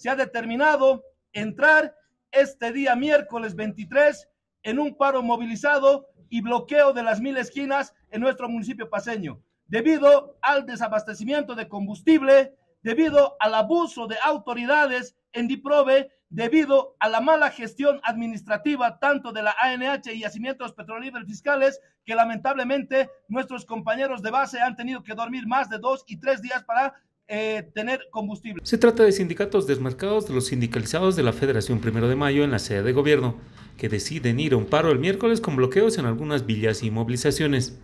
se ha determinado entrar este día miércoles 23 en un paro movilizado y bloqueo de las mil esquinas en nuestro municipio paseño, debido al desabastecimiento de combustible, debido al abuso de autoridades en diprobe, debido a la mala gestión administrativa tanto de la ANH y yacimientos petrolíferos fiscales, que lamentablemente nuestros compañeros de base han tenido que dormir más de dos y tres días para eh, tener combustible. Se trata de sindicatos desmarcados de los sindicalizados de la Federación Primero de Mayo en la sede de gobierno, que deciden ir a un paro el miércoles con bloqueos en algunas villas y movilizaciones.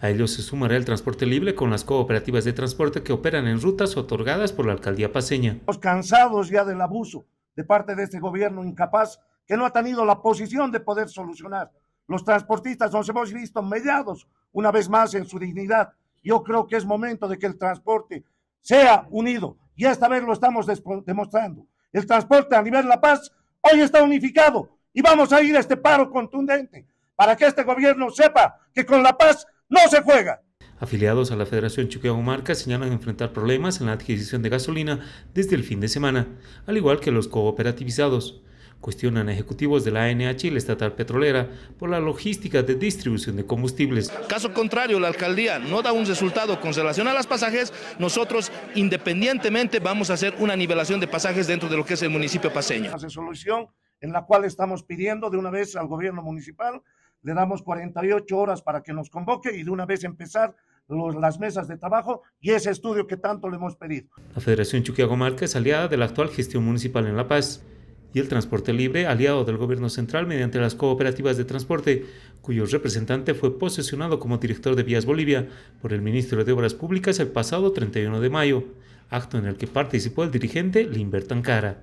A ellos se sumará el transporte libre con las cooperativas de transporte que operan en rutas otorgadas por la alcaldía paseña. Estamos cansados ya del abuso de parte de este gobierno incapaz que no ha tenido la posición de poder solucionar. Los transportistas nos hemos visto mediados una vez más en su dignidad. Yo creo que es momento de que el transporte sea unido. Y esta vez lo estamos demostrando. El transporte a nivel La Paz hoy está unificado y vamos a ir a este paro contundente para que este gobierno sepa que con La Paz no se juega. Afiliados a la Federación Marca señalan enfrentar problemas en la adquisición de gasolina desde el fin de semana, al igual que los cooperativizados. Cuestionan ejecutivos de la ANH y la estatal petrolera por la logística de distribución de combustibles. Caso contrario, la alcaldía no da un resultado con relación a las pasajes. Nosotros, independientemente, vamos a hacer una nivelación de pasajes dentro de lo que es el municipio paseño. La resolución en la cual estamos pidiendo de una vez al gobierno municipal, le damos 48 horas para que nos convoque y de una vez empezar las mesas de trabajo y ese estudio que tanto le hemos pedido. La Federación Chuquiagomarca es aliada de la actual gestión municipal en La Paz y el transporte libre, aliado del gobierno central mediante las cooperativas de transporte, cuyo representante fue posesionado como director de Vías Bolivia por el ministro de Obras Públicas el pasado 31 de mayo, acto en el que participó el dirigente Limbert Ancara.